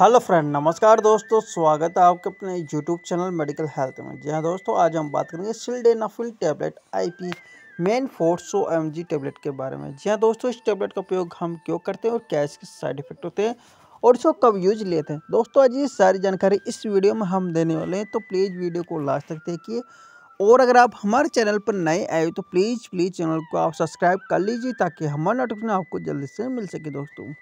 hello friend नमस्कार दोस्तों स्वागत है आपके अपने यूट्यूब चैनल मेडिकल हेल्थ में जी हाँ दोस्तों आज हम बात करेंगे sildenafil tablet IP Manforce सो एम टैबलेट के बारे में जी हाँ दोस्तों इस टैबलेट का उपयोग हम क्यों करते हैं और क्या इसके साइड इफेक्ट होते हैं और इसको कब यूज लेते हैं दोस्तों आज ये सारी जानकारी इस वीडियो में हम देने वाले हैं तो प्लीज़ वीडियो को लास्ट तक देखिए और अगर आप हमारे चैनल पर नए आए तो प्लीज़ प्लीज़ चैनल को आप सब्सक्राइब कर लीजिए ताकि हमारा नोटिफिकेशन आपको जल्दी से मिल सके दोस्तों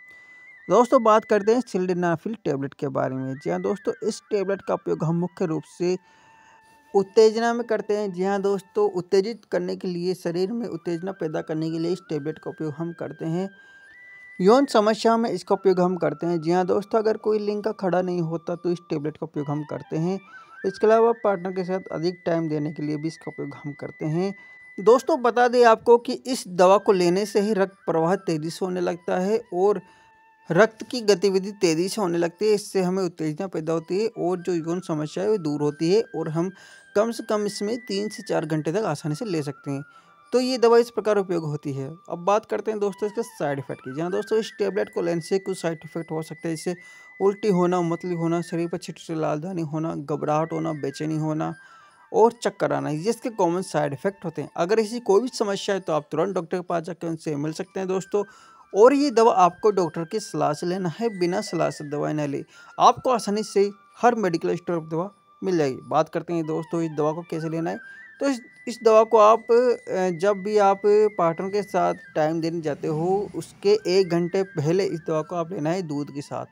दोस्तों बात करते हैं सिल्डेनाफिल टेबलेट के बारे में जी हाँ दोस्तों इस टेबलेट का उपयोग हम मुख्य रूप से उत्तेजना में करते हैं जी हाँ दोस्तों उत्तेजित करने के लिए शरीर में उत्तेजना पैदा करने के लिए इस टेबलेट का उपयोग हम करते हैं यौन समस्या में इसका उपयोग हम करते हैं जी हाँ दोस्तों अगर कोई लिंग का खड़ा नहीं होता तो इस टेबलेट का उपयोग हम करते हैं इसके अलावा पार्टनर के साथ अधिक टाइम देने के लिए भी इसका उपयोग हम करते हैं दोस्तों बता दें आपको कि इस दवा को लेने से ही रक्त प्रवाह तेज़ी से होने लगता है और रक्त की गतिविधि तेज़ी से होने लगती है इससे हमें उत्तेजना पैदा होती है और जो यौन समस्या है वो दूर होती है और हम कम से कम इसमें तीन से चार घंटे तक आसानी से ले सकते हैं तो ये दवा इस प्रकार उपयोग होती है अब बात करते हैं दोस्तों इसके साइड इफेक्ट की जहाँ दोस्तों इस टेबलेट को लेने से कुछ साइड इफेक्ट हो सकते हैं जैसे उल्टी होना मतली होना शरीर पर छिटसे लालदानी होना घबराहट होना बेचैनी होना और चक्कर आना ये इसके कॉमन साइड इफेक्ट होते हैं अगर ऐसी कोई भी समस्या है तो आप तुरंत डॉक्टर के पास जाकर उनसे मिल सकते हैं दोस्तों और ये दवा आपको डॉक्टर की सलाह से लेना है बिना सलाह से दवाई ना ले आपको आसानी से हर मेडिकल स्टोर पर दवा मिल जाएगी बात करते हैं दोस्तों इस दवा को कैसे लेना है तो इस इस दवा को आप जब भी आप पार्टनर के साथ टाइम देने जाते हो उसके एक घंटे पहले इस दवा को आप लेना है दूध के साथ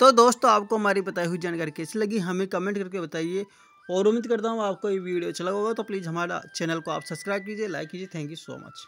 तो दोस्तों आपको हमारी बताई हुई जानकारी कैसी लगी हमें कमेंट करके बताइए और उम्मीद करता हूँ आपको ये वीडियो अच्छा लगा होगा तो प्लीज़ हमारा चैनल को आप सब्सक्राइब कीजिए लाइक कीजिए थैंक यू सो मच